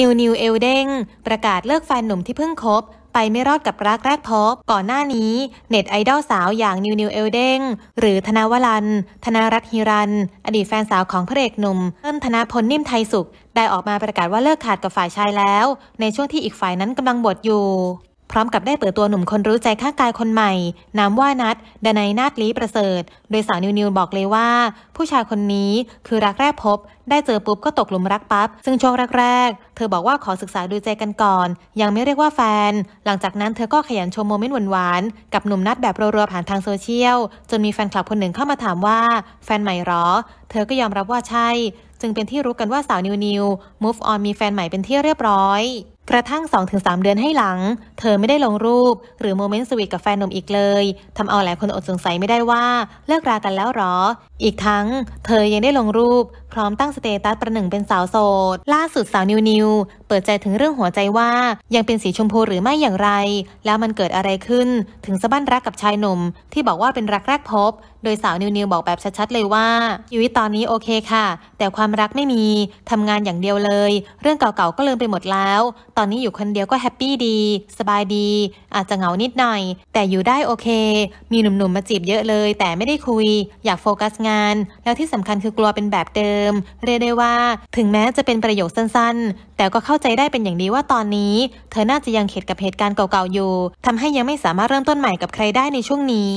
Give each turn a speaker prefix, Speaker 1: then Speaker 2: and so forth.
Speaker 1: นิวนิวเอลเด้งประกาศเลิกแฟนหนุ่มที่เพิ่งคบไปไม่รอดกับรักแรกพบ ก่อนหน้านี้ เน็ตไอดอลสาวอย่างนิวนิวเอลเด้งหรือธนาวรัน ธนารัตฮิรัน อดีตแฟนสาวของพระเอกหนุ่มเอิ้มธนาพลนิ่มไทยสุขได้ออกมาประกาศว่าเลิกขาดกับฝ่ายชายแล้ว ในช่วงที่อีกฝ่ายนั้นกำลังบวชอยู่พร้อมกับได้เปิดตัวหนุ่มคนรู้ใจข้างกายคนใหม่นามว่านัดดนัย นาฏลีประเสริฐ โดยสาวนิวนิวบอกเลยว่า ผู้ชายคนนี้คือรักแรกพบ ได้เจอปุ๊บก็ตกหลุมรักปั๊บ ซึ่งช่วงแรกๆเธอบอกว่าขอศึกษาดูใจกันก่อน ยังไม่เรียกว่าแฟน หลังจากนั้นเธอก็ขยันโชว์โมเมนต์หวานๆกับหนุ่มนัดแบบรัวๆผ่านทางโซเชียล จนมีแฟนคลับคนหนึ่งเข้ามาถามว่า แฟนใหม่หรอ เธอก็ยอมรับว่าใช่ จึงเป็นที่รู้กันว่าสาวนิวนิว move on มีแฟนใหม่เป็นที่เรียบร้อยกระทั่ง 2-3 เดือนให้หลัง เธอไม่ได้ลงรูปหรือโมเมนต์สวีทกับแฟนหนุ่มอีกเลยทำเอาหลายคนอดสงสัยไม่ได้ว่าเลิกรากันแล้วหรอ อีกทั้ง เธอยังได้ลงรูปพร้อมตั้งสเตตัสประหนึ่งเป็นสาวโสด ล่าสุดสาวนิวนิวเปิดใจถึงเรื่องหัวใจว่ายังเป็นสีชมพูหรือไม่อย่างไร แล้วมันเกิดอะไรขึ้น ถึงสะบั้นรักกับชายหนุ่ม ที่บอกว่าเป็นรักแรกพบ โดยสาวนิวนิวบอกแบบชัดๆเลยว่าชีวิตตอนนี้โอเคค่ะ แต่ความรักไม่มีทำงานอย่างเดียวเลย เรื่องเก่าๆก็ลืมไปหมดแล้วตอนนี้อยู่คนเดียวก็แฮปปี้ดี สบายดี อาจจะเหงานิดหน่อย แต่อยู่ได้โอเค มีหนุ่มๆมาจีบเยอะเลย แต่ไม่ได้คุย อยากโฟกัสงาน แล้วที่สำคัญคือกลัวเป็นแบบเดิม เรียกได้ว่า ถึงแม้จะเป็นประโยคสั้นๆ แต่ก็เข้าใจได้เป็นอย่างดีว่าตอนนี้ เธอน่าจะยังเข็ดกับเหตุการณ์เก่าๆอยู่ ทำให้ยังไม่สามารถเริ่มต้นใหม่กับใครได้ในช่วงนี้